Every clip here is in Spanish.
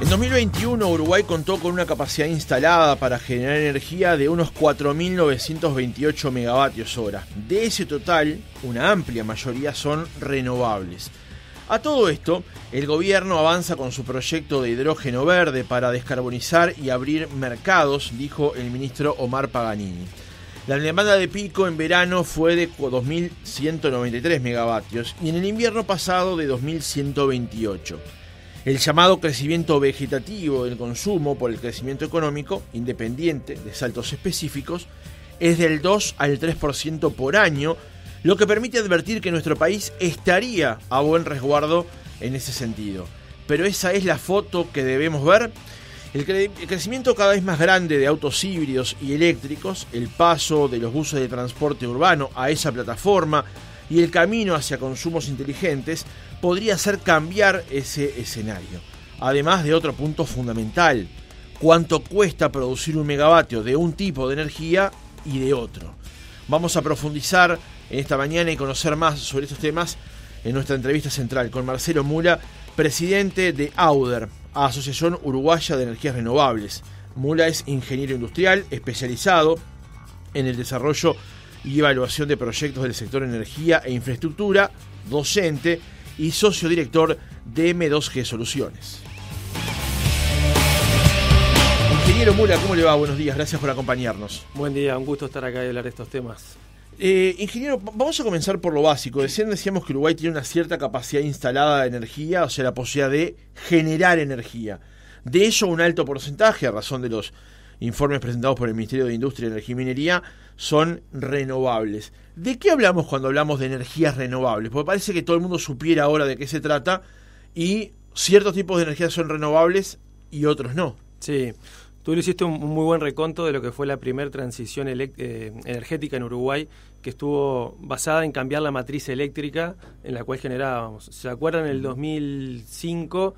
En 2021 Uruguay contó con una capacidad instalada para generar energía de unos 4.928 megavatios hora. De ese total, una amplia mayoría son renovables. A todo esto, el gobierno avanza con su proyecto de hidrógeno verde para descarbonizar y abrir mercados, dijo el ministro Omar Paganini. La demanda de pico en verano fue de 2.193 megavatios y en el invierno pasado de 2.128. El llamado crecimiento vegetativo del consumo por el crecimiento económico, independiente de saltos específicos, es del 2 al 3% por año, lo que permite advertir que nuestro país estaría a buen resguardo en ese sentido. Pero esa es la foto que debemos ver. El, crecimiento cada vez más grande de autos híbridos y eléctricos, el paso de los buses de transporte urbano a esa plataforma y el camino hacia consumos inteligentes podría hacer cambiar ese escenario. Además de otro punto fundamental, cuánto cuesta producir un megavatio de un tipo de energía y de otro. Vamos a profundizar en esta mañana y conocer más sobre estos temas en nuestra entrevista central con Marcelo Mula, presidente de AUDER, Asociación Uruguaya de Energías Renovables. Mula es ingeniero industrial especializado en el desarrollo y evaluación de proyectos del sector energía e infraestructura, docente y socio director de M2G Soluciones. Ingeniero Mula, ¿cómo le va? Buenos días, gracias por acompañarnos. Buen día, un gusto estar acá y hablar de estos temas. Eh, ingeniero, vamos a comenzar por lo básico. decíamos que Uruguay tiene una cierta capacidad instalada de energía, o sea, la posibilidad de generar energía. De eso un alto porcentaje, a razón de los informes presentados por el Ministerio de Industria, Energía y Minería son renovables. ¿De qué hablamos cuando hablamos de energías renovables? Porque parece que todo el mundo supiera ahora de qué se trata y ciertos tipos de energías son renovables y otros no. Sí. Tú le hiciste un muy buen reconto de lo que fue la primera transición eh, energética en Uruguay, que estuvo basada en cambiar la matriz eléctrica en la cual generábamos. ¿Se acuerdan? En el 2005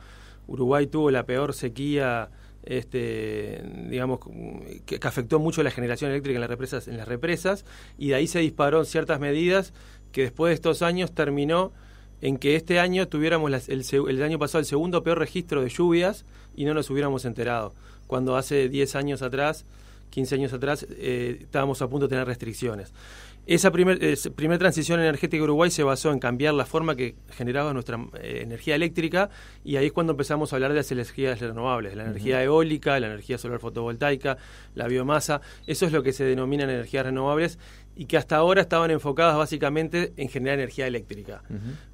Uruguay tuvo la peor sequía este, digamos, que, afectó mucho la generación eléctrica en las represas, en las represas, y de ahí se dispararon ciertas medidas que después de estos años terminó en que este año tuviéramos el, año pasado el segundo peor registro de lluvias y no nos hubiéramos enterado, cuando hace 10 años atrás, 15 años atrás, eh, estábamos a punto de tener restricciones. Esa primera transición energética de Uruguay se basó en cambiar la forma que generaba nuestra eh, energía eléctrica y ahí es cuando empezamos a hablar de las energías renovables, la energía eólica, la energía solar fotovoltaica, la biomasa, eso es lo que se denominan energías renovables y que hasta ahora estaban enfocadas básicamente en generar energía eléctrica.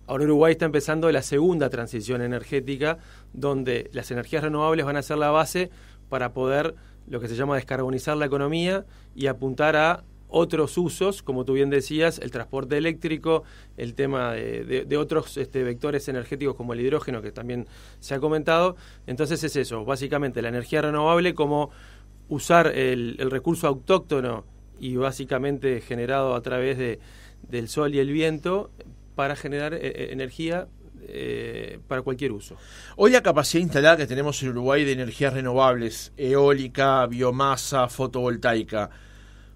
Ahora Uruguay está empezando la segunda transición energética donde las energías renovables van a ser la base para poder lo que se llama descarbonizar la economía y apuntar a otros usos, como tú bien decías, el transporte eléctrico, el tema de, otros este, vectores energéticos como el hidrógeno, que también se ha comentado. Entonces es eso, básicamente la energía renovable como usar el, recurso autóctono y básicamente generado a través de, del sol y el viento para generar eh, eh, energía eh, para cualquier uso. Hoy la capacidad instalada que tenemos en Uruguay de energías renovables, eólica, biomasa, fotovoltaica,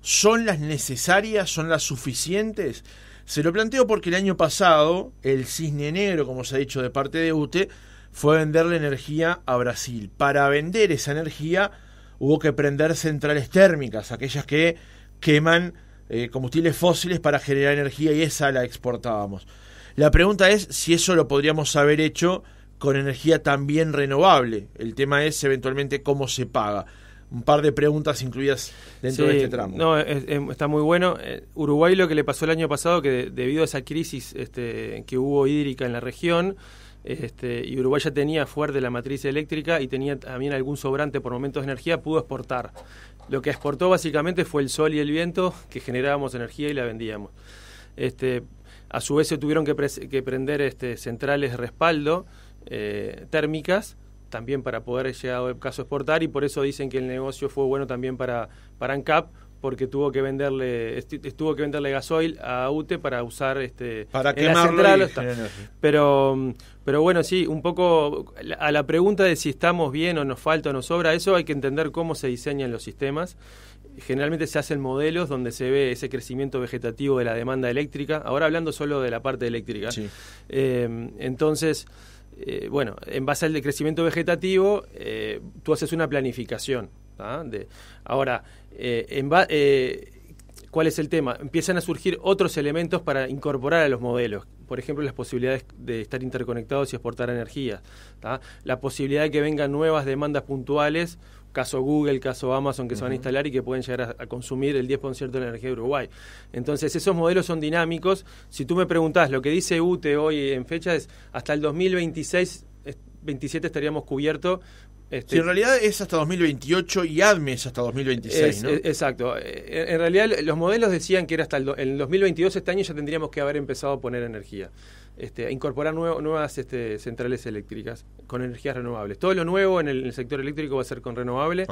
¿Son las necesarias? ¿Son las suficientes? Se lo planteo porque el año pasado el cisne negro, como se ha dicho de parte de UTE, fue vender la energía a Brasil. Para vender esa energía hubo que prender centrales térmicas, aquellas que queman eh, combustibles fósiles para generar energía y esa la exportábamos. La pregunta es si eso lo podríamos haber hecho con energía también renovable. El tema es eventualmente cómo se paga un par de preguntas incluidas dentro de este tramo. No, está muy bueno. Eh, Uruguay lo que le pasó el año pasado, que debido a esa crisis este, que hubo hídrica en la región, este, y Uruguay ya tenía fuerte la matriz eléctrica y tenía también algún sobrante por momentos de energía, pudo exportar. Lo que exportó básicamente fue el sol y el viento, que generábamos energía y la vendíamos. Este, a su vez se tuvieron que, prender este, centrales de respaldo eh, térmicas también para poder llegar a caso exportar y por eso dicen que el negocio fue bueno también para, para ANCAP porque tuvo que venderle estuvo que venderle gasoil a UTE para usar este para la central, pero pero bueno sí un poco a la pregunta de si estamos bien o nos falta o nos sobra eso hay que entender cómo se diseñan los sistemas generalmente se hacen modelos donde se ve ese crecimiento vegetativo de la demanda eléctrica ahora hablando solo de la parte eléctrica eh, entonces eh, bueno, en base al decrecimiento vegetativo, eh, tú haces una planificación. ahora, eh, en ¿cuál es el tema? Empiezan a surgir otros elementos para incorporar a los modelos. Por ejemplo, las posibilidades de estar interconectados y exportar energía. La posibilidad de que vengan nuevas demandas puntuales caso Google, caso Amazon, que se van a instalar y que pueden llegar a, consumir el 10% de la energía de Uruguay. Entonces, esos modelos son dinámicos. Si tú me preguntás, lo que dice UTE hoy en fecha es hasta el 2026, 27 estaríamos cubiertos si este, en realidad es hasta 2028 y ADME es hasta 2026, ¿no? exacto. Eh, en, realidad los modelos decían que era hasta el, el 2022, este año ya tendríamos que haber empezado a poner energía este, incorporar nuevas este, centrales eléctricas con energías renovables. Todo lo nuevo en el, sector eléctrico va a ser con renovables,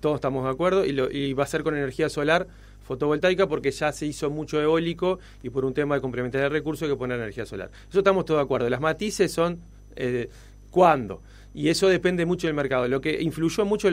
todos estamos de acuerdo, y, lo, va a ser con energía solar fotovoltaica porque ya se hizo mucho eólico y por un tema de el recurso recursos que poner energía solar. Eso estamos todos de acuerdo. Las matices son eh, cuándo. Y eso depende mucho del mercado. Lo que influyó mucho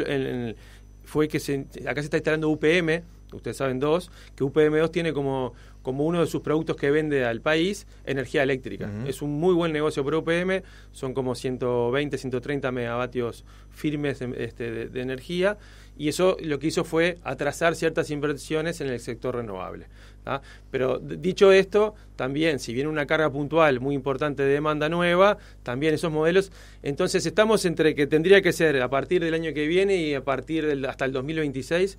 fue que se, acá se está instalando UPM, ustedes saben dos, que UPM2 tiene como como uno de sus productos que vende al país energía eléctrica. Es un muy buen negocio para UPM, son como 120, 130 megavatios firmes este, de, energía y eso lo que hizo fue atrasar ciertas inversiones en el sector renovable. ¿ah? Pero dicho esto, también si viene una carga puntual muy importante de demanda nueva, también esos modelos, entonces estamos entre que tendría que ser a partir del año que viene y a partir hasta el 2026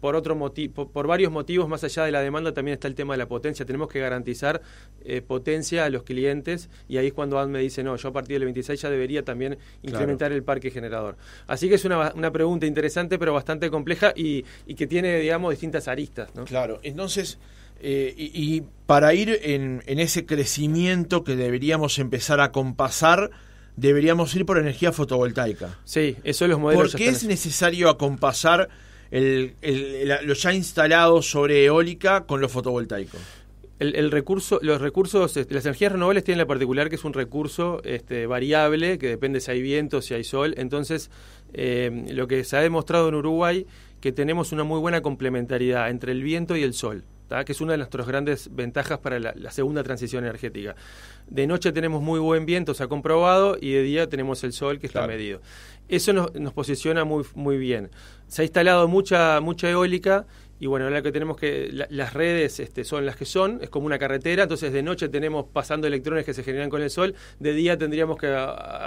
por otro motivo, por varios motivos más allá de la demanda también está el tema de la potencia. Tenemos que garantizar eh, potencia a los clientes y ahí es cuando AD me dice, no, yo a partir del 26 ya debería también incrementar el parque generador. Así que es una, pregunta interesante pero bastante compleja y, que tiene, digamos, distintas aristas. ¿no? Claro, entonces, eh, y, para ir en, en ese crecimiento que deberíamos empezar a compasar, deberíamos ir por energía fotovoltaica. Sí, eso es los modelos. ¿Por qué es necesario acompasar el, lo ya instalado sobre eólica con lo fotovoltaico? El, recurso, los recursos, este, las energías renovables tienen la particular que es un recurso este, variable que depende si hay viento, si hay sol. Entonces, eh, lo que se ha demostrado en Uruguay que tenemos una muy buena complementariedad entre el viento y el sol, que es una de nuestras grandes ventajas para la, segunda transición energética. De noche tenemos muy buen viento, se ha comprobado, y de día tenemos el sol que está medido. Eso nos, posiciona muy, muy bien. Se ha instalado mucha, mucha eólica y bueno, ahora que tenemos que las redes este, son las que son, es como una carretera, entonces de noche tenemos pasando electrones que se generan con el sol, de día tendríamos que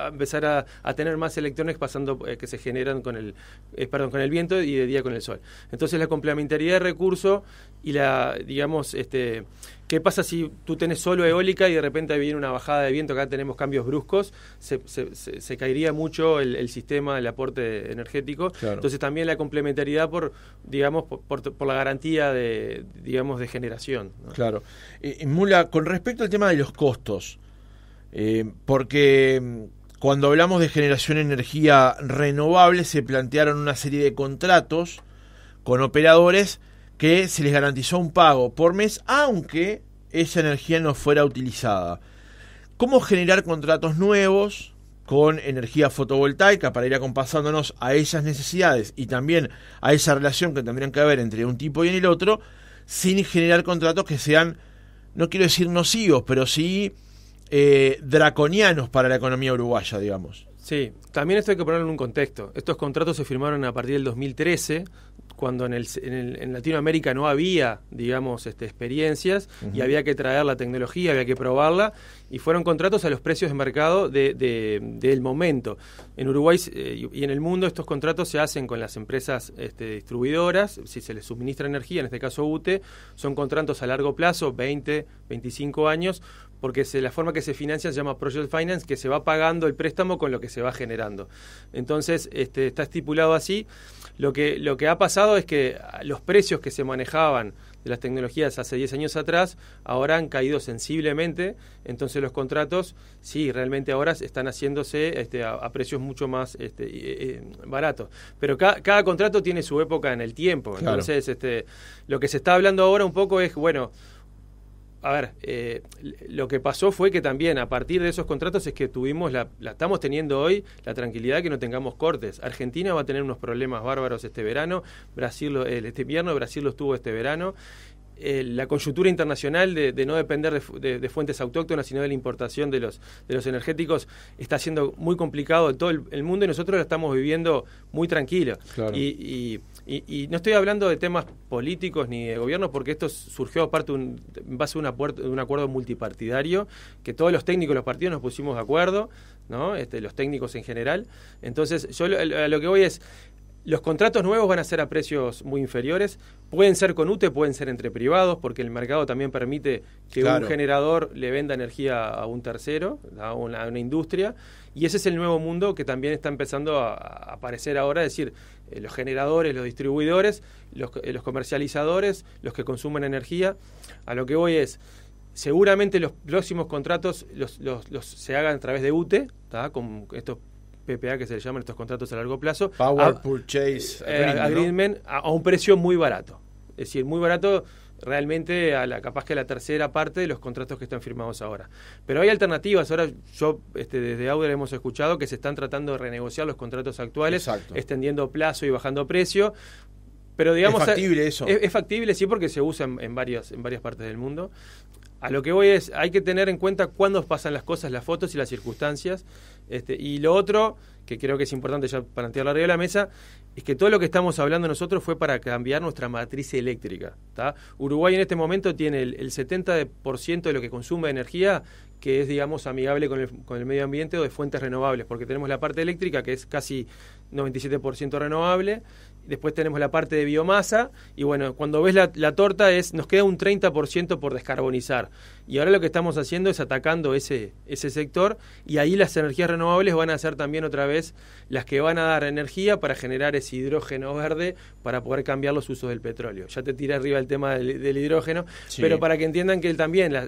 empezar a, tener más electrones pasando eh, que se generan con el eh, perdón, con el viento y de día con el sol. Entonces la complementariedad de recursos y la digamos este ¿Qué pasa si tú tenés solo eólica y de repente viene una bajada de viento, acá tenemos cambios bruscos? Se, caería mucho el, sistema, el aporte energético. Entonces también la complementariedad por, digamos, por, la garantía de, digamos, de generación. Claro. Mula, con respecto al tema de los costos, eh, porque mm, cuando hablamos de generación de energía renovable se plantearon una serie de contratos con operadores que se les garantizó un pago por mes, aunque esa energía no fuera utilizada. ¿Cómo generar contratos nuevos con energía fotovoltaica para ir acompasándonos a esas necesidades y también a esa relación que tendrían que haber entre un tipo y el otro, sin generar contratos que sean, no quiero decir nocivos, pero sí eh, draconianos para la economía uruguaya, digamos? Sí, también esto hay que ponerlo en un contexto. Estos contratos se firmaron a partir del 2013, cuando en, Latinoamérica no había, digamos, este, experiencias y había que traer la tecnología, había que probarla y fueron contratos a los precios de mercado del momento. En Uruguay eh, y en el mundo estos contratos se hacen con las empresas este, distribuidoras, si se les suministra energía, en este caso UTE, son contratos a largo plazo, 20, 25 años, porque la forma que se financia se llama project finance, que se va pagando el préstamo con lo que se va generando. Entonces, este, está estipulado así. Lo que, lo que ha pasado es que los precios que se manejaban de las tecnologías hace 10 años atrás ahora han caído sensiblemente, entonces los contratos, sí, realmente ahora están haciéndose este, a, precios mucho más este, eh, eh, baratos. Pero cada contrato tiene su época en el tiempo, entonces este, lo que se está hablando ahora un poco es, bueno, a ver, eh, lo que pasó fue que también a partir de esos contratos es que tuvimos, la, la estamos teniendo hoy, la tranquilidad de que no tengamos cortes. Argentina va a tener unos problemas bárbaros este verano, Brasil, el, este invierno, Brasil lo tuvo este verano. Eh, la coyuntura internacional de, no depender de, fuentes autóctonas, sino de la importación de los, de los energéticos, está siendo muy complicado en todo el, mundo y nosotros la estamos viviendo muy tranquilo. Claro. Y, y y, no estoy hablando de temas políticos ni de gobierno, porque esto surgió aparte en base a de un acuerdo multipartidario, que todos los técnicos de los partidos nos pusimos de acuerdo, ¿no? Este, los técnicos en general. Entonces, yo lo, lo que voy es, los contratos nuevos van a ser a precios muy inferiores. Pueden ser con UTE, pueden ser entre privados, porque el mercado también permite que un generador le venda energía a un tercero, a una, industria. Y ese es el nuevo mundo que también está empezando a, a aparecer ahora. Es decir, eh, los generadores, los distribuidores, eh, los, comercializadores, los que consumen energía. A lo que voy es, seguramente los próximos contratos los, se hagan a través de UTE, con estos PPA que se le llaman estos contratos a largo plazo. Power Purchase eh, Agreement. a, un precio muy barato. Es decir, muy barato realmente a la capaz que la tercera parte de los contratos que están firmados ahora. Pero hay alternativas, ahora yo este, desde Auder hemos escuchado que se están tratando de renegociar los contratos actuales, extendiendo plazo y bajando precio. Pero digamos, es factible eso. Es, factible, sí, porque se usa en, varias, en varias partes del mundo. A lo que voy es, hay que tener en cuenta cuándo pasan las cosas, las fotos y las circunstancias. Este, y lo otro, que creo que es importante ya plantear arriba de la mesa, es que todo lo que estamos hablando nosotros fue para cambiar nuestra matriz eléctrica. Uruguay en este momento tiene el, el 70% de lo que consume energía que es, digamos, amigable con el, con el, medio ambiente o de fuentes renovables, porque tenemos la parte eléctrica que es casi 97% renovable después tenemos la parte de biomasa y bueno, cuando ves la, torta es nos queda un 30% por descarbonizar. Y ahora lo que estamos haciendo es atacando ese, ese sector y ahí las energías renovables van a ser también otra vez las que van a dar energía para generar ese hidrógeno verde para poder cambiar los usos del petróleo. Ya te tiré arriba el tema del, hidrógeno, pero para que entiendan que él también... La,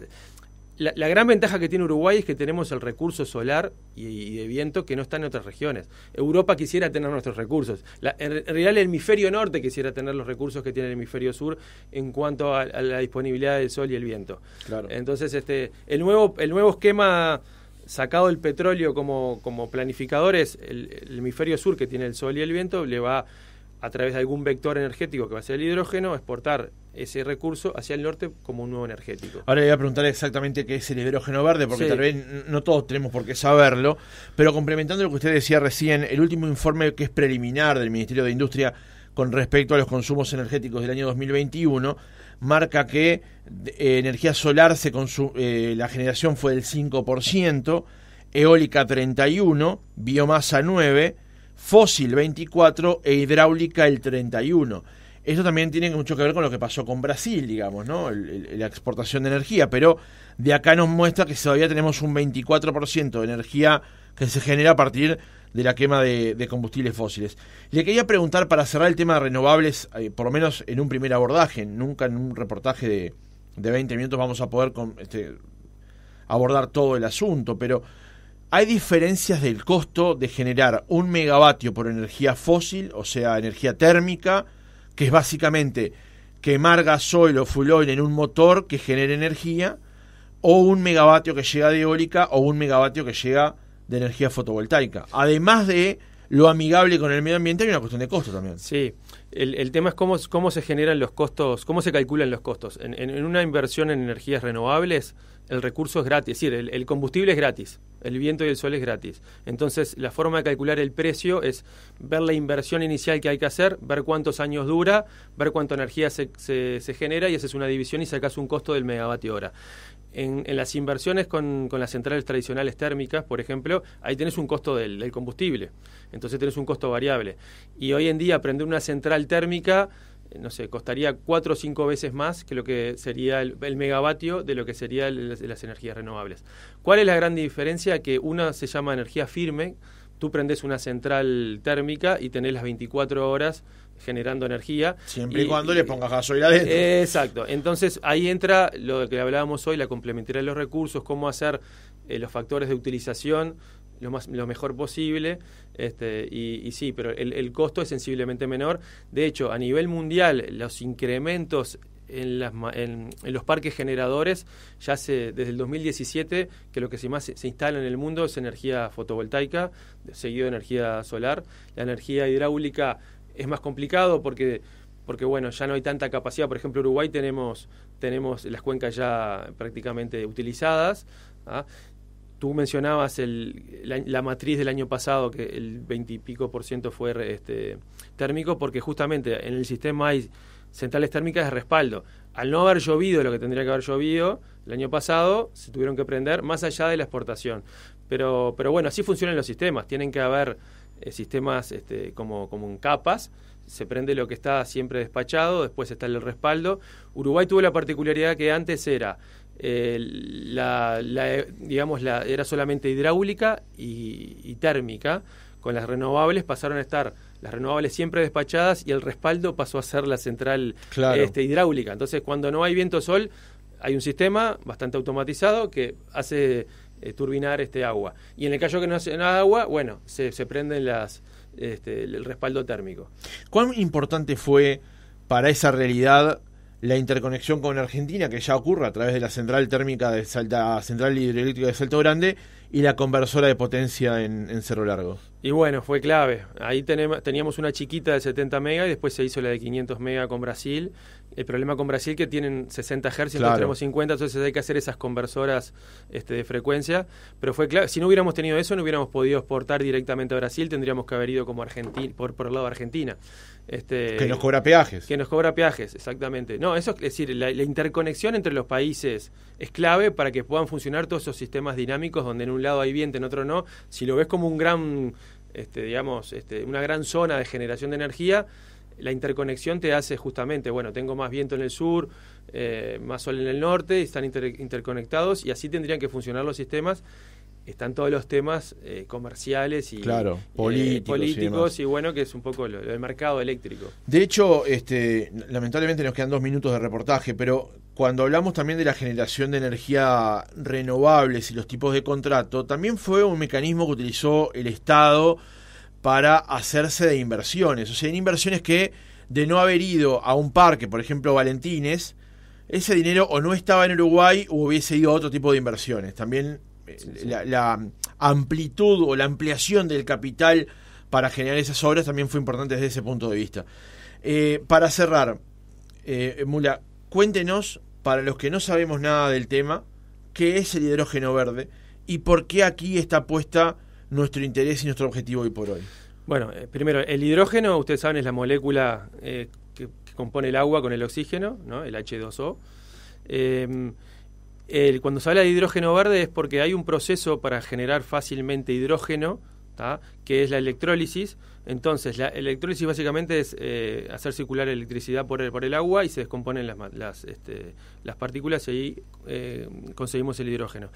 la, gran ventaja que tiene Uruguay es que tenemos el recurso solar y, de viento que no está en otras regiones. Europa quisiera tener nuestros recursos. en, realidad el hemisferio norte quisiera tener los recursos que tiene el hemisferio sur en cuanto a, la disponibilidad del sol y el viento. Claro. Entonces, este, el, nuevo, el nuevo esquema sacado del petróleo como, como planificador es el, el hemisferio sur que tiene el sol y el viento, le va a través de algún vector energético que va a ser el hidrógeno, exportar ese recurso hacia el norte como un nuevo energético. Ahora le voy a preguntar exactamente qué es el hidrógeno verde, porque tal vez no todos tenemos por qué saberlo, pero complementando lo que usted decía recién, el último informe que es preliminar del Ministerio de Industria con respecto a los consumos energéticos del año 2021, marca que eh, energía solar, se eh, la generación fue del 5%, eólica 31%, biomasa 9%, Fósil 24 e Hidráulica el 31. Esto también tiene mucho que ver con lo que pasó con Brasil, digamos, ¿no? la exportación de energía, pero de acá nos muestra que todavía tenemos un 24% de energía que se genera a partir de la quema de, combustibles fósiles. Le quería preguntar para cerrar el tema de renovables, eh, por lo menos en un primer abordaje, nunca en un reportaje de, de 20 minutos vamos a poder este, abordar todo el asunto, pero hay diferencias del costo de generar un megavatio por energía fósil, o sea, energía térmica, que es básicamente quemar gasoil o full en un motor que genere energía, o un megavatio que llega de eólica o un megavatio que llega de energía fotovoltaica. Además de lo amigable con el medio ambiente, hay una cuestión de costo también. Sí, el, tema es cómo, cómo, se generan los costos, cómo se calculan los costos. En, una inversión en energías renovables, el recurso es gratis, es decir, el combustible es gratis. El viento y el sol es gratis. Entonces, la forma de calcular el precio es ver la inversión inicial que hay que hacer, ver cuántos años dura, ver cuánta energía se, genera y haces una división y sacas un costo del megavatio hora. En, las inversiones con, las centrales tradicionales térmicas, por ejemplo, ahí tenés un costo del, del, combustible, entonces tenés un costo variable. Y hoy en día prender una central térmica no sé, costaría cuatro o cinco veces más que lo que sería el, megavatio de lo que serían las, energías renovables. ¿Cuál es la gran diferencia? Que una se llama energía firme, tú prendes una central térmica y tenés las 24 horas generando energía. Siempre y, cuando le pongas gasoil adentro. Exacto. Entonces ahí entra lo que hablábamos hoy, la complementariedad de los recursos, cómo hacer eh, los factores de utilización lo, más, lo mejor posible. Este, y, sí, pero el, costo es sensiblemente menor. De hecho, a nivel mundial, los incrementos en, en, los parques generadores, ya se, desde el 2017, que lo que más se, instala en el mundo es energía fotovoltaica, seguido de energía solar. La energía hidráulica es más complicado porque porque bueno, ya no hay tanta capacidad. Por ejemplo, Uruguay tenemos, tenemos las cuencas ya prácticamente utilizadas. ¿ah? tú mencionabas la, matriz del año pasado, que el 20 y pico por ciento fue este, térmico, porque justamente en el sistema hay centrales térmicas de respaldo. Al no haber llovido lo que tendría que haber llovido el año pasado, se tuvieron que prender más allá de la exportación. Pero, pero bueno, así funcionan los sistemas. Tienen que haber eh, sistemas este, como, como en capas. Se prende lo que está siempre despachado, después está el respaldo. Uruguay tuvo la particularidad que antes era eh, la, digamos, la, era solamente hidráulica y, térmica. Con las renovables pasaron a estar las renovables siempre despachadas y el respaldo pasó a ser la central este, hidráulica. Entonces, cuando no hay viento-sol, hay un sistema bastante automatizado que hace eh, turbinar este agua. Y en el caso que no hace nada agua, bueno, se, prende prenden este, el respaldo térmico. ¿Cuán importante fue para esa realidad la interconexión con Argentina, que ya ocurre a través de la central térmica de Salta, central hidroeléctrica de Salto Grande, y la conversora de potencia en, en Cerro Largo. Y bueno, fue clave. Ahí teníamos una chiquita de 70 mega y después se hizo la de 500 mega con Brasil. El problema con Brasil que tienen 60 Hz, y tenemos 50, entonces hay que hacer esas conversoras este, de frecuencia. Pero fue clave. Si no hubiéramos tenido eso, no hubiéramos podido exportar directamente a Brasil, tendríamos que haber ido como Argentina, por, por el lado de Argentina. Este, que nos cobra peajes. Que nos cobra peajes, exactamente. No, eso es decir, la, la, interconexión entre los países es clave para que puedan funcionar todos esos sistemas dinámicos donde en un lado hay viento, en otro no. Si lo ves como un gran este, digamos, este, una gran zona de generación de energía, la interconexión te hace justamente, bueno, tengo más viento en el sur, eh, más sol en el norte, están interconectados y así tendrían que funcionar los sistemas están todos los temas eh, comerciales y eh, políticos, y, bueno, que es un poco lo, del mercado eléctrico. De hecho, este, lamentablemente nos quedan dos minutos de reportaje, pero cuando hablamos también de la generación de energía renovables y los tipos de contrato, también fue un mecanismo que utilizó el Estado para hacerse de inversiones. O sea, en inversiones que de no haber ido a un parque, por ejemplo Valentines, ese dinero o no estaba en Uruguay o hubiese ido a otro tipo de inversiones. También la, amplitud o la ampliación del capital para generar esas obras también fue importante desde ese punto de vista. Eh, para cerrar, eh, Mula, cuéntenos, para los que no sabemos nada del tema, qué es el hidrógeno verde y por qué aquí está puesta nuestro interés y nuestro objetivo hoy por hoy. Bueno, eh, primero, el hidrógeno, ustedes saben, es la molécula que, compone el agua con el oxígeno, ¿no? el H2O cuando se habla de hidrógeno verde es porque hay un proceso para generar fácilmente hidrógeno, que es la electrólisis. Entonces, la electrólisis básicamente es eh, hacer circular electricidad por el, agua y se descomponen las, este, partículas y ahí eh, conseguimos el hidrógeno.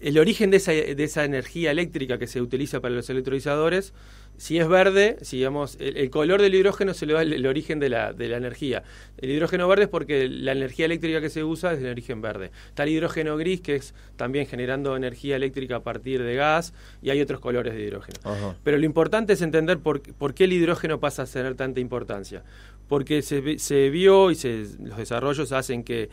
El origen de esa, de esa energía eléctrica que se utiliza para los electrolizadores si es verde, si el, color del hidrógeno se le da el, origen de la, de la, energía. El hidrógeno verde es porque la energía eléctrica que se usa es de origen verde. Está el hidrógeno gris, que es también generando energía eléctrica a partir de gas, y hay otros colores de hidrógeno. Pero lo importante es entender por, qué el hidrógeno pasa a tener tanta importancia. Porque se, se vio y los desarrollos hacen que,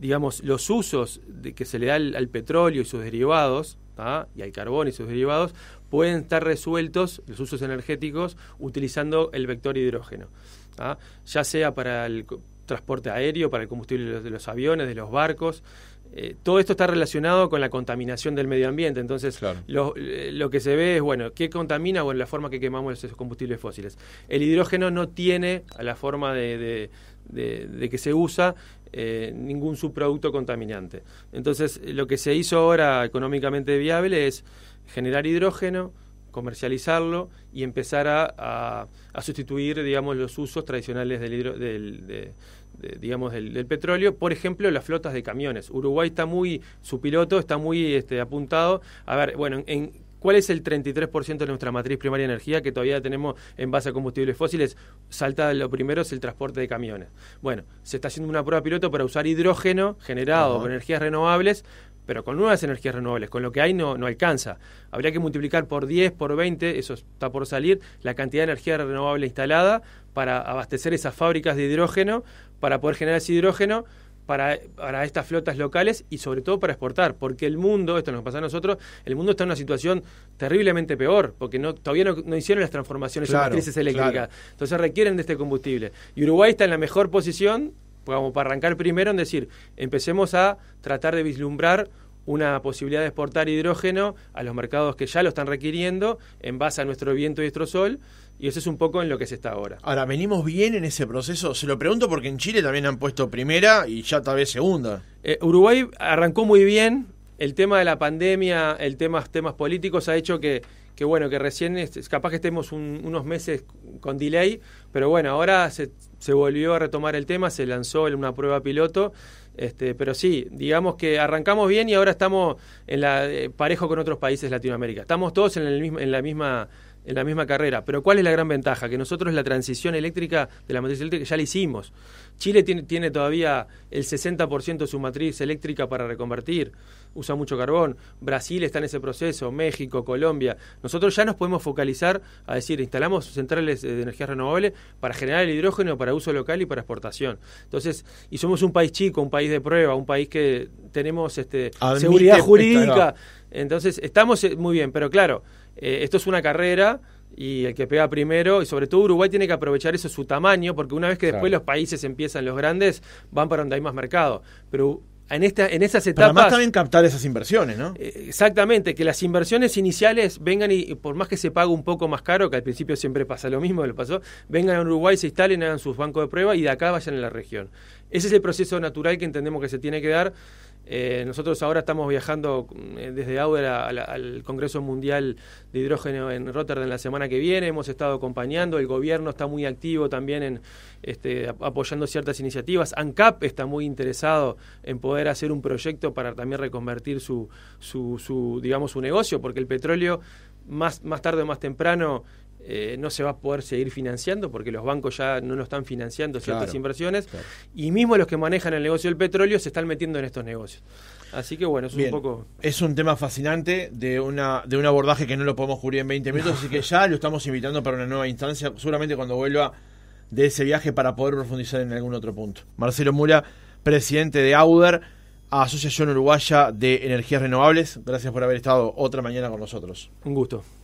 digamos, los usos que se le da al petróleo y sus derivados, ¿ah? y al carbón y sus derivados, pueden estar resueltos los usos energéticos utilizando el vector hidrógeno. ¿ah? Ya sea para el transporte aéreo, para el combustible de los aviones, de los barcos, eh, todo esto está relacionado con la contaminación del medio ambiente. Entonces, eh, lo, que se ve es, bueno, ¿qué contamina? Bueno, la forma que quemamos esos combustibles fósiles. El hidrógeno no tiene, a la forma de, que se usa, eh, ningún subproducto contaminante. Entonces, lo que se hizo ahora económicamente viable es generar hidrógeno, comercializarlo y empezar a, sustituir, digamos, los usos tradicionales del, hidrógeno. del, digamos, del, petróleo. Por ejemplo, las flotas de camiones. Uruguay está muy, su piloto está muy este, apuntado. A ver, bueno, en ¿Cuál es el 33% de nuestra matriz primaria de energía que todavía tenemos en base a combustibles fósiles? Salta lo primero es el transporte de camiones. Bueno, se está haciendo una prueba piloto para usar hidrógeno generado con energías renovables pero con nuevas energías renovables, con lo que hay no, no alcanza. Habría que multiplicar por 10, por 20, eso está por salir, la cantidad de energía renovable instalada para abastecer esas fábricas de hidrógeno, para poder generar ese hidrógeno para, estas flotas locales y sobre todo para exportar, porque el mundo, esto nos pasa a nosotros, el mundo está en una situación terriblemente peor, porque no, todavía no, hicieron las transformaciones en matrices eléctricas, entonces requieren de este combustible. Y Uruguay está en la mejor posición vamos, pues para arrancar primero en decir, empecemos a tratar de vislumbrar una posibilidad de exportar hidrógeno a los mercados que ya lo están requiriendo en base a nuestro viento y nuestro sol. Y eso es un poco en lo que se está ahora. Ahora, ¿venimos bien en ese proceso? Se lo pregunto porque en Chile también han puesto primera y ya tal vez segunda. Eh, Uruguay arrancó muy bien, el tema de la pandemia, el tema, temas políticos ha hecho que, que bueno, que recién es, capaz que estemos unos meses con delay, pero bueno, ahora se, volvió a retomar el tema, se lanzó una prueba piloto, este, pero sí, digamos que arrancamos bien y ahora estamos en la eh, parejo con otros países de Latinoamérica. Estamos todos en, el mismo, en la misma en la misma carrera. Pero ¿cuál es la gran ventaja? Que nosotros la transición eléctrica de la matriz eléctrica ya la hicimos. Chile tiene, tiene todavía el 60% de su matriz eléctrica para reconvertir usa mucho carbón, Brasil está en ese proceso, México, Colombia. Nosotros ya nos podemos focalizar a decir, instalamos centrales eh, de energías renovables para generar el hidrógeno para uso local y para exportación. Entonces, y somos un país chico, un país de prueba, un país que tenemos este, seguridad jurídica. Entonces, estamos eh, muy bien, pero claro, eh, esto es una carrera y el que pega primero, y sobre todo Uruguay tiene que aprovechar eso, su tamaño, porque una vez que después los países empiezan, los grandes, van para donde hay más mercado. Pero en, en esas etapas. Pero además también captar esas inversiones, ¿no? Eh, exactamente, que las inversiones iniciales vengan y, por más que se pague un poco más caro, que al principio siempre pasa lo mismo, lo pasó, vengan a Uruguay, se instalen, hagan sus bancos de prueba y de acá vayan a la región. Ese es el proceso natural que entendemos que se tiene que dar eh, nosotros ahora estamos viajando eh, desde Auer al Congreso Mundial de Hidrógeno en Rotterdam la semana que viene. Hemos estado acompañando. El gobierno está muy activo también en este, apoyando ciertas iniciativas. ANCAP está muy interesado en poder hacer un proyecto para también reconvertir su, su, digamos, su negocio, porque el petróleo más tarde o más temprano eh, no se va a poder seguir financiando porque los bancos ya no lo están financiando ciertas inversiones y mismo los que manejan el negocio del petróleo se están metiendo en estos negocios. Así que bueno, es un poco... Es un tema fascinante de, una, de un abordaje que no lo podemos cubrir en 20 minutos, así que ya lo estamos invitando para una nueva instancia, seguramente cuando vuelva de ese viaje para poder profundizar en algún otro punto. Marcelo Mula, presidente de AUDER, Asociación Uruguaya de Energías Renovables, gracias por haber estado otra mañana con nosotros. Un gusto.